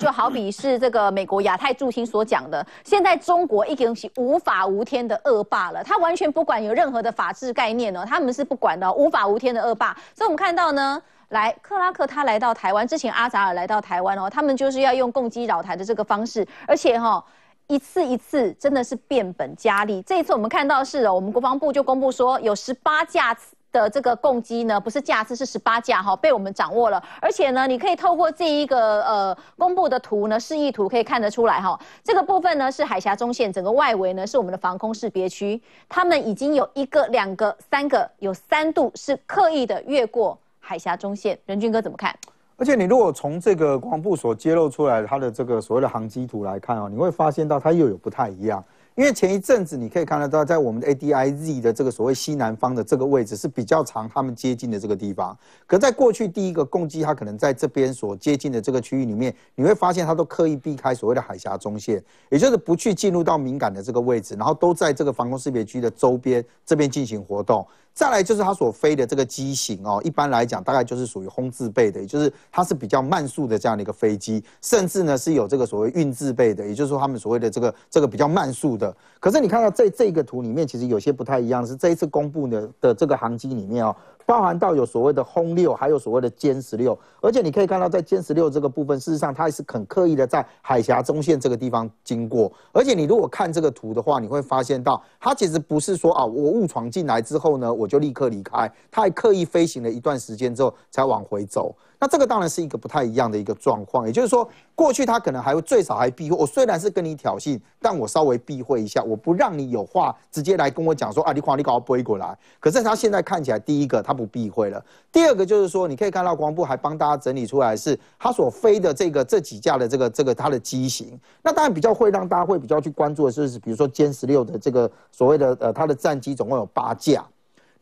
就好比是这个美国亚太驻军所讲的，现在中国一经是无法无天的恶霸了，他完全不管有任何的法治概念哦，他们是不管的，无法无天的恶霸。所以我们看到呢，来克拉克他来到台湾之前，阿扎尔来到台湾哦，他们就是要用攻击扰台的这个方式，而且哈一次一次真的是变本加厉。这一次我们看到是哦，我们国防部就公布说有十八架。的这个共机呢，不是架次是十八架哈，被我们掌握了。而且呢，你可以透过这一个呃公布的图呢示意图，可以看得出来哈，这个部分呢是海峡中线，整个外围呢是我们的防空识别区。他们已经有一个、两个、三个，有三度是刻意的越过海峡中线。任君哥怎么看？而且你如果从这个国防部所揭露出来它的这个所谓的航机图来看啊，你会发现到它又有不太一样。因为前一阵子你可以看得到，在我们的 ADIZ 的这个所谓西南方的这个位置是比较长，他们接近的这个地方。可在过去第一个攻击，它可能在这边所接近的这个区域里面，你会发现它都刻意避开所谓的海峡中线，也就是不去进入到敏感的这个位置，然后都在这个防空识别区的周边这边进行活动。再来就是它所飞的这个机型哦，一般来讲大概就是属于轰字辈的，也就是它是比较慢速的这样的一个飞机，甚至呢是有这个所谓运字辈的，也就是说他们所谓的这个这个比较慢速的。可是你看到在这个图里面，其实有些不太一样，是这一次公布的的这个航机里面哦。包含到有所谓的轰六，还有所谓的歼十六，而且你可以看到，在歼十六这个部分，事实上它还是很刻意的在海峡中线这个地方经过。而且你如果看这个图的话，你会发现到它其实不是说啊，我误闯进来之后呢，我就立刻离开，它还刻意飞行了一段时间之后才往回走。那这个当然是一个不太一样的一个状况，也就是说，过去他可能还会最少还避讳，我虽然是跟你挑衅，但我稍微避讳一下，我不让你有话直接来跟我讲说啊，你快你搞快背过来。可是他现在看起来，第一个他不避讳了，第二个就是说，你可以看到国防部还帮大家整理出来是他所飞的这个这几架的这个这个他的机型。那当然比较会让大家会比较去关注的是，比如说歼十六的这个所谓的呃他的战机总共有八架。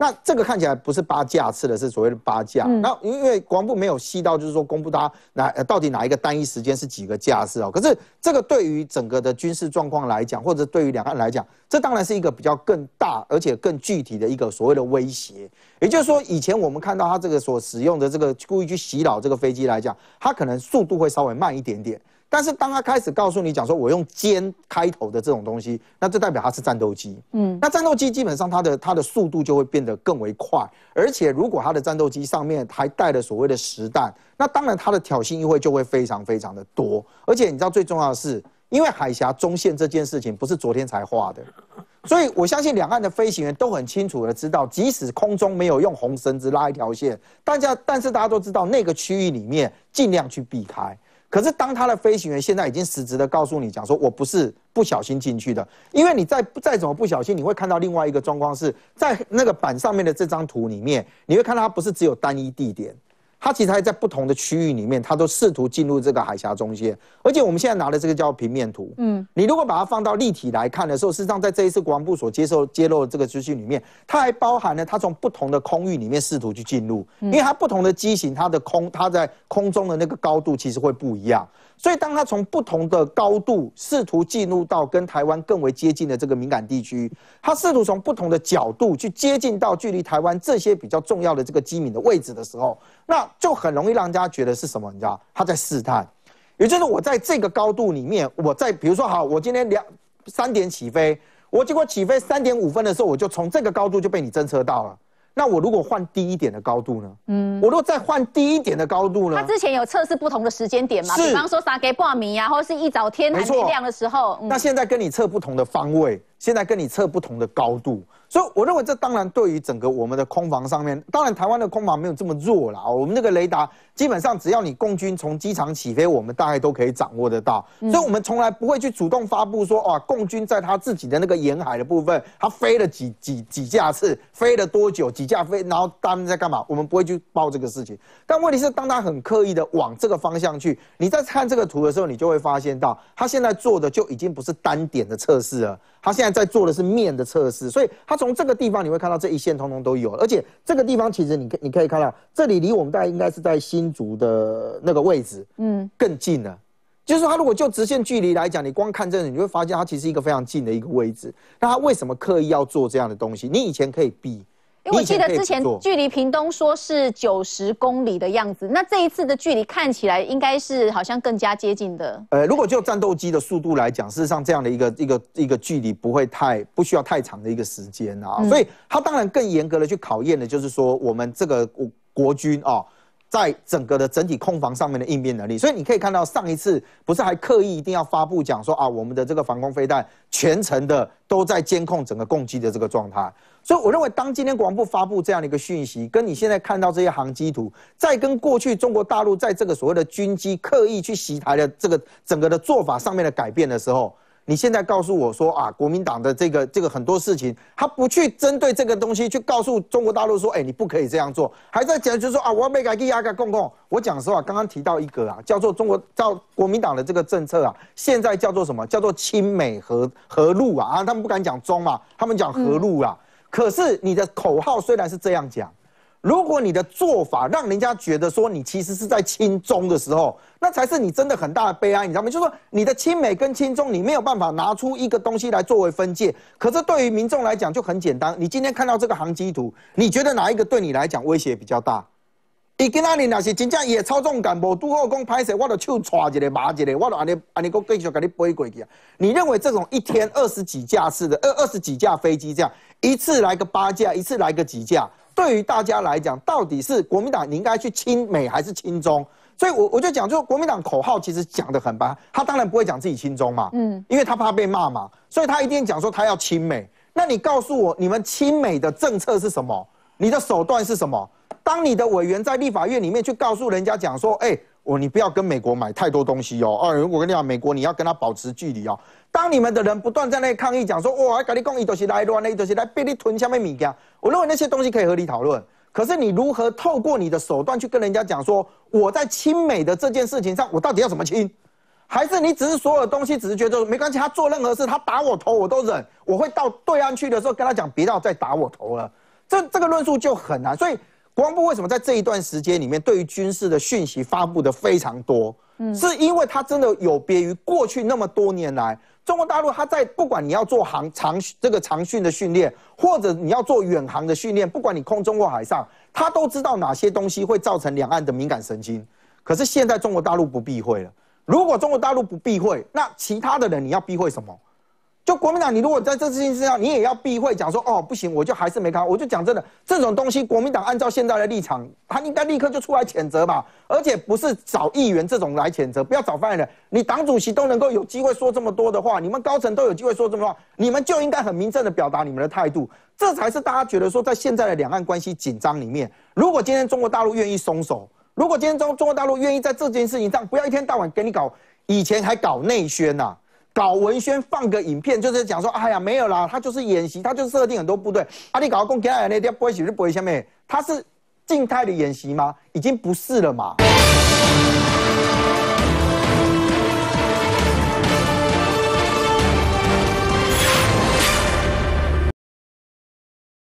那这个看起来不是八架次的，是所谓的八架。那因为国防部没有细到，就是说公布它哪到底哪一个单一时间是几个架次哦。可是这个对于整个的军事状况来讲，或者对于两岸来讲，这当然是一个比较更大而且更具体的一个所谓的威胁。也就是说，以前我们看到它这个所使用的这个故意去洗脑这个飞机来讲，它可能速度会稍微慢一点点。但是当他开始告诉你讲说，我用“肩开头的这种东西，那这代表它是战斗机。嗯，那战斗机基本上它的它的速度就会变得更为快，而且如果它的战斗机上面还带了所谓的实弹，那当然它的挑衅意味就会非常非常的多。而且你知道最重要的是，因为海峡中线这件事情不是昨天才画的，所以我相信两岸的飞行员都很清楚的知道，即使空中没有用红绳子拉一条线，大家但是大家都知道那个区域里面尽量去避开。可是，当他的飞行员现在已经实质的告诉你讲说，我不是不小心进去的，因为你再再怎么不小心，你会看到另外一个状况是在那个板上面的这张图里面，你会看到它不是只有单一地点。它其实还在不同的区域里面，它都试图进入这个海峡中线。而且我们现在拿的这个叫平面图，嗯，你如果把它放到立体来看的时候，实上在这一次国防部所接受揭露的这个资讯里面，它还包含了它从不同的空域里面试图去进入，因为它不同的机型，它的空它在空中的那个高度其实会不一样。所以，当它从不同的高度试图进入到跟台湾更为接近的这个敏感地区，它试图从不同的角度去接近到距离台湾这些比较重要的这个机敏的位置的时候，那。就很容易让大家觉得是什么？你知道，他在试探，也就是我在这个高度里面，我在比如说好，我今天两三点起飞，我结果起飞三点五分的时候，我就从这个高度就被你侦测到了。那我如果换低一点的高度呢？嗯，我如果再换低一点的高度呢？他之前有测试不同的时间点嘛？比方说撒给挂名呀，或者是一早天还没亮的时候。那现在跟你测不同的方位。现在跟你测不同的高度，所以我认为这当然对于整个我们的空防上面，当然台湾的空防没有这么弱啦。我们那个雷达基本上只要你共军从机场起飞，我们大概都可以掌握得到。所以，我们从来不会去主动发布说，啊，共军在他自己的那个沿海的部分，他飞了几几几架次，飞了多久，几架飞，然后他们在干嘛？我们不会去报这个事情。但问题是，当他很刻意的往这个方向去，你在看这个图的时候，你就会发现到他现在做的就已经不是单点的测试了，他现在。在做的是面的测试，所以它从这个地方你会看到这一线通通都有，而且这个地方其实你可你可以看到，这里离我们大概应该是在新竹的那个位置，嗯，更近了。就是它如果就直线距离来讲，你光看这里，你会发现它其实一个非常近的一个位置。那它为什么刻意要做这样的东西？你以前可以比。因为我记得之前距离屏东说是九十公里的样子，那这一次的距离看起来应该是好像更加接近的。呃，如果就战斗机的速度来讲，事实上这样的一个一个一个距离不会太不需要太长的一个时间啊，所以它当然更严格的去考验的就是说我们这个国军啊。在整个的整体空防上面的应变能力，所以你可以看到上一次不是还刻意一定要发布讲说啊，我们的这个防空飞弹全程的都在监控整个攻击的这个状态，所以我认为当今天国防部发布这样的一个讯息，跟你现在看到这些航机图，再跟过去中国大陆在这个所谓的军机刻意去袭台的这个整个的做法上面的改变的时候。你现在告诉我说啊，国民党的这个这个很多事情，他不去针对这个东西去告诉中国大陆说，哎，你不可以这样做，还在讲就是说啊，我要被改掉啊，改共共。我讲实话，刚刚提到一个啊，叫做中国叫国民党的这个政策啊，现在叫做什么？叫做亲美和和路啊啊，他们不敢讲中嘛，他们讲和路啊。可是你的口号虽然是这样讲。如果你的做法让人家觉得说你其实是在亲中的时候，那才是你真的很大的悲哀，你知道吗？就是说你的亲美跟亲中，你没有办法拿出一个东西来作为分界。可是对于民众来讲就很简单，你今天看到这个航机图，你觉得哪一个对你来讲威胁比较大？伊今啊日那是真正也操纵感无杜后光拍摄，我著手拽一个骂一个，我著安尼安尼，我继续跟你飞过去啊。你认为这种一天二十几架次的，二二十几架飞机这样，一次来个八架，一次来个几架？对于大家来讲，到底是国民党应该去亲美还是亲中？所以，我我就讲，就国民党口号其实讲的很白，他当然不会讲自己亲中嘛，嗯，因为他怕被骂嘛，所以他一定讲说他要亲美。那你告诉我，你们亲美的政策是什么？你的手段是什么？当你的委员在立法院里面去告诉人家讲说，哎，我你不要跟美国买太多东西哦，二，我跟你讲，美国你要跟他保持距离哦。当你们的人不断在那抗议，讲说哇，跟你抗一都是来玩一都是来逼你吞下面米我认为那些东西可以合理讨论。可是你如何透过你的手段去跟人家讲说，我在亲美的这件事情上，我到底要怎么亲？还是你只是所有东西只是觉得没关系？他做任何事，他打我头我都忍。我会到对岸去的时候跟他讲，别到再打我头了。这这个论述就很难。所以国防部为什么在这一段时间里面，对于军事的讯息发布的非常多？嗯，是因为他真的有别于过去那么多年来。中国大陆，他在不管你要做航长这个长训的训练，或者你要做远航的训练，不管你空中或海上，他都知道哪些东西会造成两岸的敏感神经。可是现在中国大陆不避讳了。如果中国大陆不避讳，那其他的人你要避讳什么？就国民党，你如果在这事情上，你也要避讳讲说哦，不行，我就还是没开。我就讲真的，这种东西，国民党按照现在的立场，他应该立刻就出来谴责吧。而且不是找议员这种来谴责，不要找犯人。你党主席都能够有机会说这么多的话，你们高层都有机会说这么多，你们就应该很明正的表达你们的态度。这才是大家觉得说，在现在的两岸关系紧张里面，如果今天中国大陆愿意松手，如果今天中中国大陆愿意在这件事情上，不要一天到晚给你搞，以前还搞内宣呐。搞文宣放个影片，就是讲说，哎呀，没有啦，他就是演习，他就设定很多部队，阿里搞个公给阿里，他不会写就不会下面，他是静态的演习吗？已经不是了嘛。